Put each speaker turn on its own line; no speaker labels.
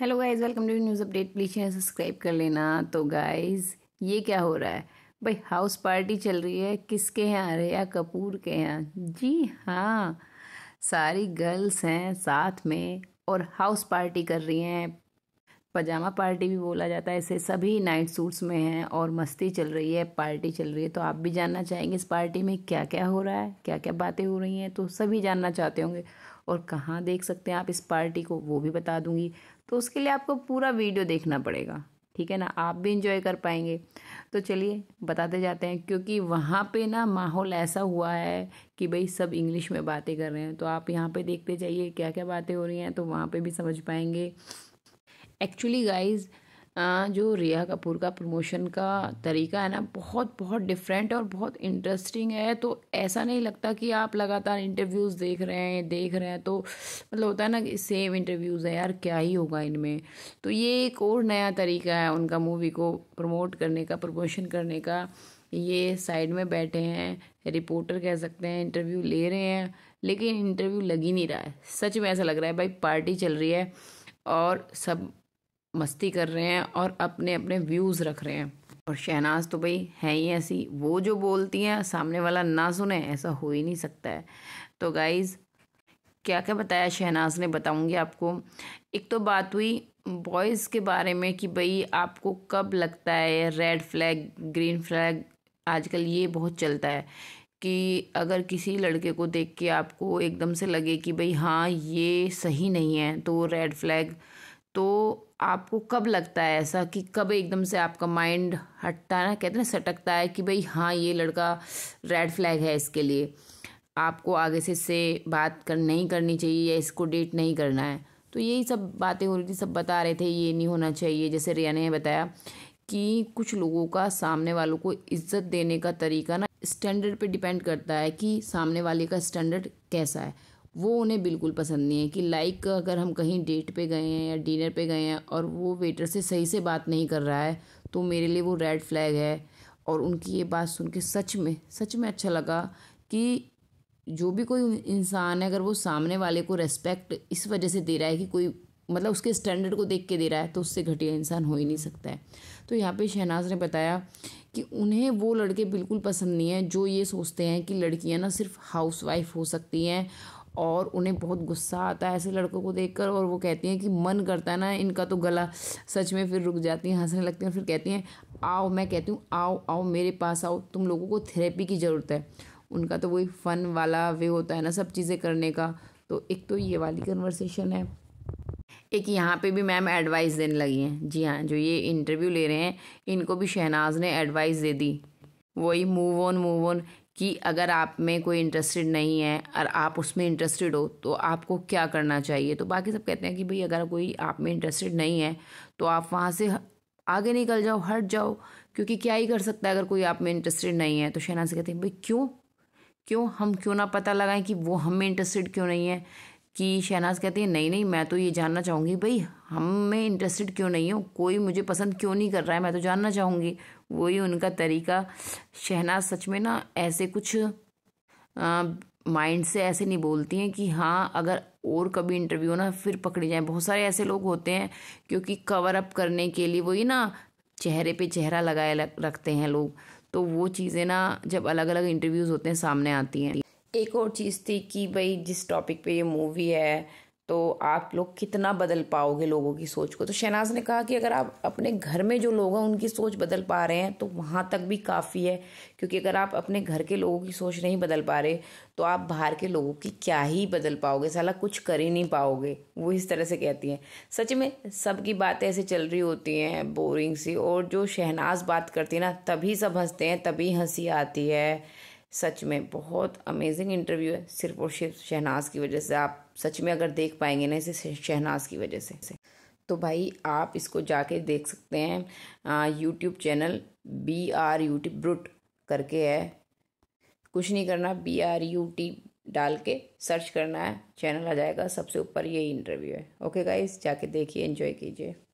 hello guys welcome to news update please channel subscribe कर लेना तो गाइज ये क्या हो रहा है भाई हाउस पार्टी चल रही है किसके यहाँ रेया कपूर के यहाँ जी हाँ सारी गर्ल्स हैं साथ में और हाउस पार्टी कर रही हैं पजामा पार्टी भी बोला जाता है ऐसे सभी नाइट सूट्स में हैं और मस्ती चल रही है पार्टी चल रही है तो आप भी जानना चाहेंगे इस पार्टी में क्या क्या हो रहा है क्या क्या बातें हो रही हैं तो सभी जानना चाहते होंगे और कहाँ देख सकते हैं आप इस पार्टी को वो भी बता दूंगी तो उसके लिए आपको पूरा वीडियो देखना पड़ेगा ठीक है ना आप भी इंजॉय कर पाएंगे तो चलिए बताते जाते हैं क्योंकि वहाँ पे ना माहौल ऐसा हुआ है कि भाई सब इंग्लिश में बातें कर रहे हैं तो आप यहाँ पे देखते जाइए क्या क्या बातें हो रही हैं तो वहाँ पे भी समझ पाएंगे एक्चुअली गाइज जो रिया कपूर का प्रमोशन का तरीका है ना बहुत बहुत डिफरेंट और बहुत इंटरेस्टिंग है तो ऐसा नहीं लगता कि आप लगातार इंटरव्यूज़ देख रहे हैं देख रहे हैं तो मतलब होता है ना कि सेम इंटरव्यूज़ है यार क्या ही होगा इनमें तो ये एक और नया तरीका है उनका मूवी को प्रमोट करने का प्रमोशन करने का ये साइड में बैठे हैं रिपोर्टर कह सकते हैं इंटरव्यू ले रहे हैं लेकिन इंटरव्यू लग ही नहीं रहा है सच में ऐसा लग रहा है भाई पार्टी चल रही है और सब मस्ती कर रहे हैं और अपने अपने व्यूज़ रख रहे हैं और शहनाज तो भाई है ही ऐसी वो जो बोलती हैं सामने वाला ना सुने ऐसा हो ही नहीं सकता है तो गाइज़ क्या क्या बताया शहनाज ने बताऊंगी आपको एक तो बात हुई बॉयज़ के बारे में कि भाई आपको कब लगता है रेड फ्लैग ग्रीन फ्लैग आजकल ये बहुत चलता है कि अगर किसी लड़के को देख के आपको एकदम से लगे कि भाई हाँ ये सही नहीं है तो रेड फ्लैग तो आपको कब लगता है ऐसा कि कब एकदम से आपका माइंड हटता ना कहते हैं सटकता है कि भाई हाँ ये लड़का रेड फ्लैग है इसके लिए आपको आगे से इससे बात कर नहीं करनी चाहिए या इसको डेट नहीं करना है तो यही सब बातें हो रही थी सब बता रहे थे ये नहीं होना चाहिए जैसे रिया ने बताया कि कुछ लोगों का सामने वालों को इज्जत देने का तरीका ना स्टैंडर्ड पे डिपेंड करता है कि सामने वाले का स्टैंडर्ड कैसा है वो उन्हें बिल्कुल पसंद नहीं है कि लाइक अगर हम कहीं डेट पे गए हैं या डिनर पे गए हैं और वो वेटर से सही से बात नहीं कर रहा है तो मेरे लिए वो रेड फ्लैग है और उनकी ये बात सुन के सच में सच में अच्छा लगा कि जो भी कोई इंसान है अगर वो सामने वाले को रेस्पेक्ट इस वजह से दे रहा है कि कोई मतलब उसके स्टैंडर्ड को देख के दे रहा है तो उससे घटिया इंसान हो ही नहीं सकता है तो यहाँ पे शहनाज ने बताया कि उन्हें वो लड़के बिल्कुल पसंद नहीं है जो ये सोचते हैं कि लड़कियाँ ना सिर्फ हाउसवाइफ हो सकती हैं और उन्हें बहुत गुस्सा आता है ऐसे लड़कों को देखकर और वो कहती हैं कि मन करता है ना इनका तो गला सच में फिर रुक जाती हैं हंसने लगती हैं फिर कहती हैं आओ मैं कहती हूँ आओ आओ मेरे पास आओ तुम लोगों को थेरेपी की ज़रूरत है उनका तो वही फ़न वाला वे होता है ना सब चीज़ें करने का तो एक तो ये वाली कन्वर्सेशन है एक यहाँ पे भी मैम एडवाइस देने लगी हैं जी हाँ जो ये इंटरव्यू ले रहे हैं इनको भी शहनाज ने एडवाइस दे दी वही मूव ऑन मूव ऑन कि अगर आप में कोई इंटरेस्टेड नहीं है और आप उसमें इंटरेस्टेड हो तो आपको क्या करना चाहिए तो बाकी सब कहते हैं कि भाई अगर कोई आप में इंटरेस्टेड नहीं है तो आप वहाँ से आगे निकल जाओ हट जाओ क्योंकि क्या ही कर सकता है अगर कोई आप में इंटरेस्टेड नहीं है तो शहनाज कहते हैं भाई क्यों क्यों हम क्यों ना पता लगाएं कि वो हम में इंटरेस्टेड क्यों नहीं है कि शहनाज कहती है नहीं नहीं मैं तो ये जानना चाहूँगी भाई हम में इंटरेस्टेड क्यों नहीं हो कोई मुझे पसंद क्यों नहीं कर रहा है मैं तो जानना चाहूँगी वही उनका तरीका शहनाज सच में ना ऐसे कुछ माइंड से ऐसे नहीं बोलती हैं कि हाँ अगर और कभी इंटरव्यू ना फिर पकड़े जाए बहुत सारे ऐसे लोग होते हैं क्योंकि कवर अप करने के लिए वही ना चेहरे पे चेहरा लगाए रखते हैं लोग तो वो चीज़ें ना जब अलग अलग इंटरव्यूज़ होते हैं सामने आती हैं एक और चीज़ थी कि भाई जिस टॉपिक पे ये मूवी है तो आप लोग कितना बदल पाओगे लोगों की सोच को तो शहनाज ने कहा कि अगर आप अपने घर में जो लोग हैं उनकी सोच बदल पा रहे हैं तो वहाँ तक भी काफ़ी है क्योंकि अगर आप अपने घर के लोगों की सोच नहीं बदल पा रहे तो आप बाहर के लोगों की क्या ही बदल पाओगे साला कुछ कर ही नहीं पाओगे वो इस तरह से कहती हैं सच में सबकी बातें ऐसे चल रही होती हैं बोरिंग सी और जो शहनाज बात करती है ना तभी सब हंसते हैं तभी हंसी आती है सच में बहुत अमेजिंग इंटरव्यू है सिर्फ और सिर्फ शहनाज की वजह से आप सच में अगर देख पाएंगे ना इसे शहनाज की वजह से तो भाई आप इसको जाके देख सकते हैं YouTube channel B R U T Brut करके है कुछ नहीं करना बी आर यू टी डाल के सर्च करना है चैनल आ जाएगा सबसे ऊपर यही इंटरव्यू है ओके गाइस जाके देखिए एंजॉय कीजिए